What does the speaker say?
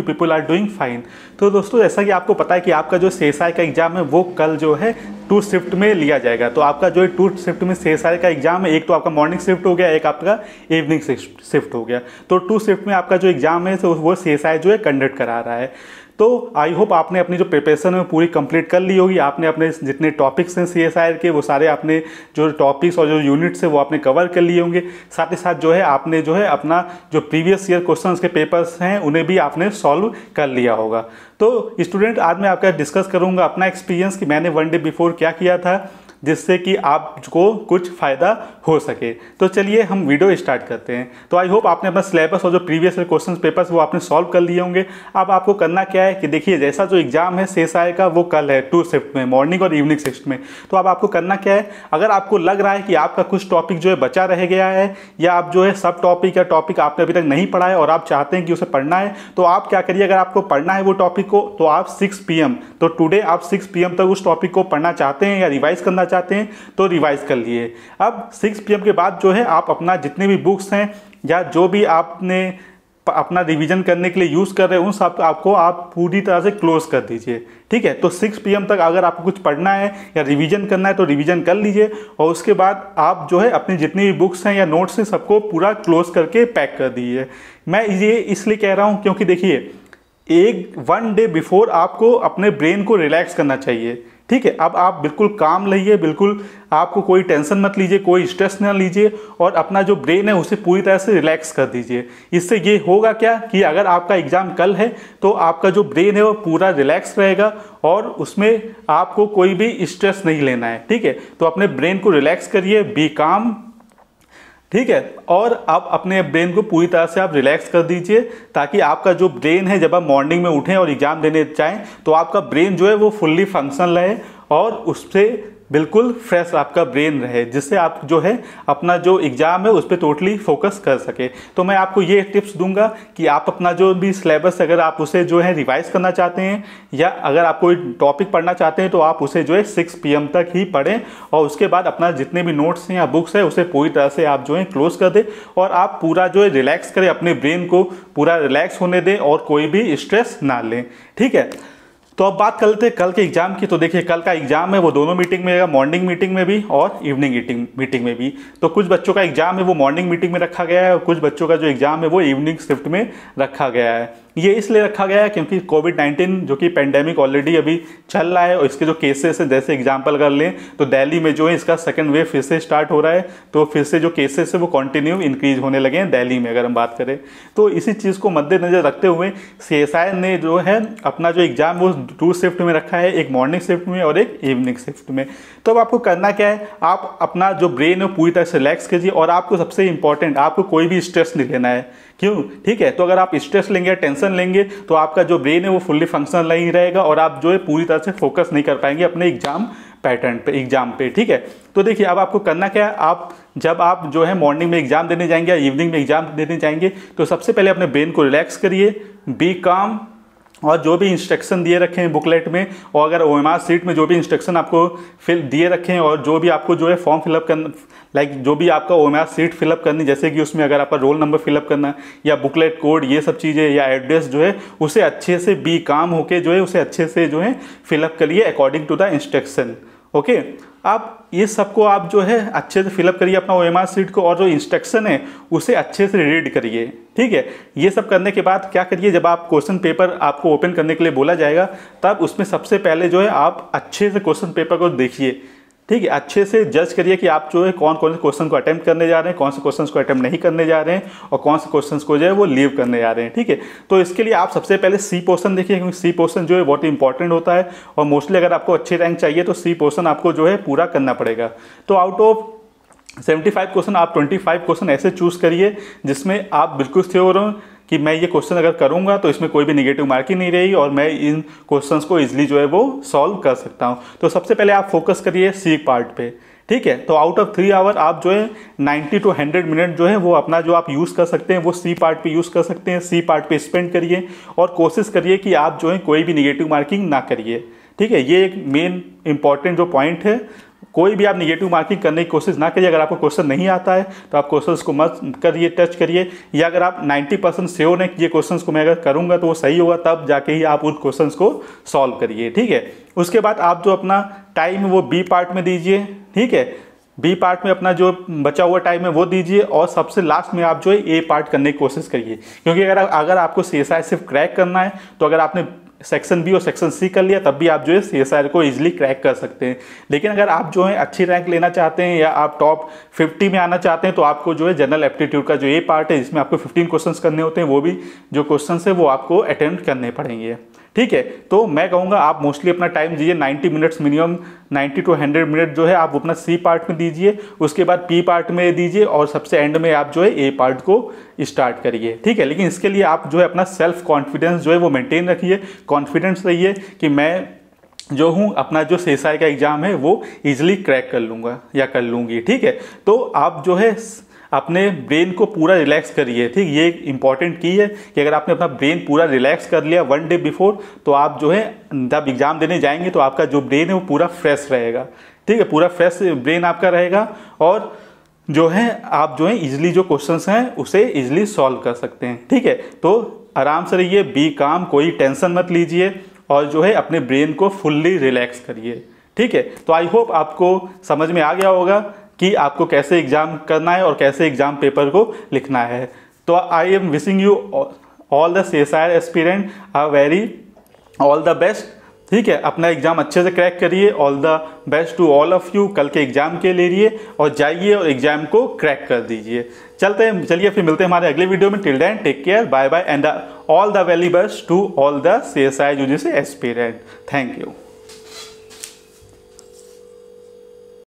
people are doing fine तो दोस्तों जैसा कि आपको पता है कि आपका जो सी का एग्ज़ाम है वो कल जो है टू शिफ्ट में लिया जाएगा तो आपका जो टू शिफ्ट में सी का एग्ज़ाम है एक तो आपका मॉर्निंग शिफ्ट हो गया एक आपका इवनिंग शिफ्ट हो गया तो टू शिफ्ट में आपका जो एग्ज़ाम है तो वो सी जो है कंडक्ट करा रहा है तो आई होप आपने अपनी जो प्रिपरेशन है पूरी कंप्लीट कर ली होगी आपने अपने जितने टॉपिक्स हैं सी के वो सारे आपने जो टॉपिक्स और जो यूनिट्स हैं वो आपने कवर कर लिए होंगे साथ ही साथ जो है आपने जो है अपना जो प्रीवियस ईयर क्वेश्चन के पेपर्स हैं उन्हें भी आपने सॉल्व कर लिया होगा तो स्टूडेंट आज मैं आपका डिस्कस करूँगा अपना एक्सपीरियंस कि मैंने वन डे बिफोर क्या किया था जिससे कि आपको कुछ फ़ायदा हो सके तो चलिए हम वीडियो स्टार्ट करते हैं तो आई होप आपने अपना सिलेबस और जो प्रीवियस क्वेश्चन पेपर्स वो आपने सॉल्व कर लिए होंगे अब आपको करना क्या है कि देखिए जैसा जो एग्ज़ाम है शेष आय का वो कल है टू शिफ्ट में मॉर्निंग और इवनिंग शिफ्ट में तो अब आपको करना क्या है अगर आपको लग रहा है कि आपका कुछ टॉपिक जो है बचा रह गया है या आप जो है सब टॉपिक या टॉपिक आपने अभी तक नहीं पढ़ा है और आप चाहते हैं कि उसे पढ़ना है तो आप क्या करिए अगर आपको पढ़ना है वो टॉपिक को तो आप सिक्स पी तो टूडे आप सिक्स पी तक उस टॉपिक को पढ़ना चाहते हैं या रिवाइज करना चाहते हैं तो रिवाइज़ कर लिए अब सिक्स पी के बाद जो है आप अपना जितने भी बुक्स हैं या जो भी आपने अपना रिवीजन करने के लिए यूज़ कर रहे हैं उन सब आपको आप पूरी तरह से क्लोज कर दीजिए ठीक है तो 6 पीएम तक अगर आपको कुछ पढ़ना है या रिवीजन करना है तो रिवीजन कर लीजिए और उसके बाद आप जो है अपनी जितनी भी बुक्स हैं या नोट्स हैं सबको पूरा क्लोज करके पैक कर दीजिए मैं ये इसलिए कह रहा हूँ क्योंकि देखिए एक वन डे बिफोर आपको अपने ब्रेन को रिलैक्स करना चाहिए ठीक है अब आप बिल्कुल काम रहिए बिल्कुल आपको कोई टेंशन मत लीजिए कोई स्ट्रेस ना लीजिए और अपना जो ब्रेन है उसे पूरी तरह से रिलैक्स कर दीजिए इससे ये होगा क्या कि अगर आपका एग्ज़ाम कल है तो आपका जो ब्रेन है वो पूरा रिलैक्स रहेगा और उसमें आपको कोई भी स्ट्रेस नहीं लेना है ठीक है तो अपने ब्रेन को रिलैक्स करिए बी काम ठीक है और आप अपने ब्रेन को पूरी तरह से आप रिलैक्स कर दीजिए ताकि आपका जो ब्रेन है जब आप मॉर्निंग में उठें और एग्ज़ाम देने चाहें तो आपका ब्रेन जो है वो फुल्ली फंक्शन रहे और उससे बिल्कुल फ्रेश आपका ब्रेन रहे जिससे आप जो है अपना जो एग्ज़ाम है उस पर टोटली फोकस कर सके तो मैं आपको ये टिप्स दूंगा कि आप अपना जो भी सिलेबस अगर आप उसे जो है रिवाइज करना चाहते हैं या अगर आप कोई टॉपिक पढ़ना चाहते हैं तो आप उसे जो है सिक्स पी तक ही पढ़ें और उसके बाद अपना जितने भी नोट्स हैं या बुक्स हैं उसे पूरी तरह से आप जो है क्लोज कर दें और आप पूरा जो है रिलैक्स करें अपने ब्रेन को पूरा रिलैक्स होने दें और कोई भी स्ट्रेस ना लें ठीक है तो अब बात कर लेते हैं कल के एग्जाम की तो देखिए कल का एग्जाम है वो दोनों मीटिंग में रहेगा मॉर्निंग मीटिंग में भी और इवनिंग मीटिंग मीटिंग में भी तो कुछ बच्चों का एग्जाम है वो मॉर्निंग मीटिंग में रखा गया है और कुछ बच्चों का जो एग्जाम है वो इवनिंग शिफ्ट में रखा गया है ये इसलिए रखा गया है क्योंकि कोविड 19 जो कि पेंडेमिक ऑलरेडी अभी चल रहा है और इसके जो केसेस हैं जैसे एग्जांपल कर लें तो दिल्ली में जो है इसका सेकंड वेव फिर से स्टार्ट हो रहा है तो फिर से जो केसेस है वो कंटिन्यू इंक्रीज होने लगे हैं दिल्ली में अगर हम बात करें तो इसी चीज़ को मद्देनजर रखते हुए सी ने जो है अपना जो एग्ज़ाम वो टू शिफ्ट में रखा है एक मॉर्निंग शिफ्ट में और एक इवनिंग शिफ्ट में तो अब आपको करना क्या है आप अपना जो ब्रेन है पूरी तरह से रिलैक्स कीजिए और आपको सबसे इंपॉर्टेंट आपको कोई भी स्ट्रेस नहीं लेना है क्यों ठीक है तो अगर आप स्ट्रेस लेंगे टेंशन मेडिकेशन लेंगे तो आपका जो ब्रेन है वो फुल्ली फंक्शनल नहीं रहेगा और आप जो है पूरी तरह से फोकस नहीं कर पाएंगे अपने एग्जाम पैटर्न पे एग्जाम पे ठीक है तो देखिए अब आपको करना क्या है आप जब आप जो है मॉर्निंग में एग्जाम देने जाएंगे या इवनिंग में एग्जाम देने जाएंगे तो सबसे पहले अपने ब्रेन को रिलैक्स करिए बी काम और जो भी इंस्ट्रक्शन दिए रखे हैं बुकलेट में और अगर ओ एम आर सीट में जो भी इंस्ट्रक्शन आपको फिल दिए रखे हैं और जो भी आपको जो है फॉर्म फिलअप करना लाइक जो भी आपका O M R sheet fill up करनी जैसे कि उसमें अगर आपका रोल नंबर फिलअप करना या बुकलेट कोड ये सब चीज़ें या एड्रेस जो है उसे अच्छे से बी काम होके जो है उसे अच्छे से जो है फिलअप करिए according to the instruction okay आप ये सबको आप जो है अच्छे से फिलअप करिए अपना ओ एम आर सीट को और जो इंस्ट्रक्शन है उसे अच्छे से रीड करिए ठीक है ये सब करने के बाद क्या करिए जब आप क्वेश्चन पेपर आपको ओपन करने के लिए बोला जाएगा तब उसमें सबसे पहले जो है आप अच्छे से क्वेश्चन पेपर को देखिए ठीक है अच्छे से जज करिए कि आप जो है कौन कौन से क्वेश्चन को अटैम्प्ट करने जा रहे हैं कौन से क्वेश्चन को अटैम्प्ट नहीं करने जा रहे हैं और कौन से क्वेश्चन को जो है वो लीव करने जा रहे हैं ठीक है तो इसके लिए आप सबसे पहले सी पोर्सन देखिए क्योंकि सी पोर्सन जो है बहुत ही इंपॉर्टेंट होता है और मोस्टली अगर आपको अच्छे रैंक चाहिए तो सी पोर्सन आपको जो है पूरा करना पड़ेगा तो out of seventy five question आप ट्वेंटी फाइव क्वेश्चन ऐसे चूज करिए जिसमें आप बिल्कुल रहे हो कि मैं ये क्वेश्चन अगर करूँगा तो इसमें कोई भी निगेटिव मार्किंग नहीं रहेगी और मैं इन क्वेश्चन को ईजिली जो है वो सॉल्व कर सकता हूँ तो सबसे पहले आप फोकस करिए सी पार्ट पे ठीक है तो आउट ऑफ थ्री आवर आप जो है नाइन्टी टू हंड्रेड मिनट जो है वो अपना जो आप यूज़ कर सकते हैं वो सी पार्ट पे यूज़ कर सकते हैं सी पार्ट पे स्पेंड करिए और कोशिश करिए कि आप जो है कोई भी निगेटिव मार्किंग ना करिए ठीक है ये एक मेन इंपॉर्टेंट जो पॉइंट है कोई भी आप निगेटिव मार्किंग करने की कोशिश ना करिए अगर आपको क्वेश्चन नहीं आता है तो आप क्वेश्चन को मत करिए टच करिए या अगर आप 90 परसेंट श्योर होने ये क्वेश्चन को मैं अगर करूँगा तो वो सही होगा तब जाके ही आप उन क्वेश्चन को सॉल्व करिए ठीक है उसके बाद आप जो अपना टाइम वो बी पार्ट में दीजिए ठीक है बी पार्ट में अपना जो बचा हुआ टाइम है वो दीजिए और सबसे लास्ट में आप जो है ए पार्ट करने की कोशिश करिए क्योंकि अगर अगर आपको सी एस आई सिर्फ क्रैक करना है तो अगर आपने सेक्शन बी और सेक्शन सी कर लिया तब भी आप जो है सी एस को ईजिली क्रैक कर सकते हैं लेकिन अगर आप जो है अच्छी रैंक लेना चाहते हैं या आप टॉप फिफ्टी में आना चाहते हैं तो आपको जो है जनरल एप्टीट्यूड का जो ये पार्ट है जिसमें आपको फिफ्टीन क्वेश्चन करने होते हैं वो भी जो क्वेश्चन है वो आपको अटेंड करने पड़ेंगे ठीक है तो मैं कहूँगा आप मोस्टली अपना टाइम दीजिए 90 मिनट्स मिनिमम 90 टू 100 मिनट जो है आप अपना सी पार्ट में दीजिए उसके बाद पी पार्ट में दीजिए और सबसे एंड में आप जो है ए पार्ट को स्टार्ट करिए ठीक है लेकिन इसके लिए आप जो है अपना सेल्फ कॉन्फिडेंस जो है वो मेनटेन रखिए कॉन्फिडेंस रहिए कि मैं जो हूँ अपना जो सेसाई का एग्ज़ाम है वो ईजिली क्रैक कर लूँगा या कर लूँगी ठीक है तो आप जो है अपने ब्रेन को पूरा रिलैक्स करिए ठीक ये एक इंपॉर्टेंट की है कि अगर आपने अपना ब्रेन पूरा रिलैक्स कर लिया वन डे बिफोर तो आप जो है जब एग्ज़ाम देने जाएंगे तो आपका जो ब्रेन है वो पूरा फ्रेश रहेगा ठीक है पूरा फ्रेश ब्रेन आपका रहेगा और जो है आप जो है इजिली जो क्वेश्चन हैं उसे इजिली सॉल्व कर सकते हैं ठीक है तो आराम से रहिए बी काम कोई टेंशन मत लीजिए और जो है अपने ब्रेन को फुल्ली रिलैक्स करिए ठीक है तो आई होप आपको समझ में आ गया होगा कि आपको कैसे एग्ज़ाम करना है और कैसे एग्ज़ाम पेपर को लिखना है तो I am wishing you all the C S I aspirants are very all the best ठीक है अपना एग्ज़ाम अच्छे से क्रैक करिए all the best to all of you कल के एग्ज़ाम के ले लिए और जाइए और एग्ज़ाम को क्रैक कर दीजिए चलते हैं चलिए फिर मिलते हैं हमारे अगले वीडियो में till then take care bye bye and all the very best to all the C S I university से थैंक यू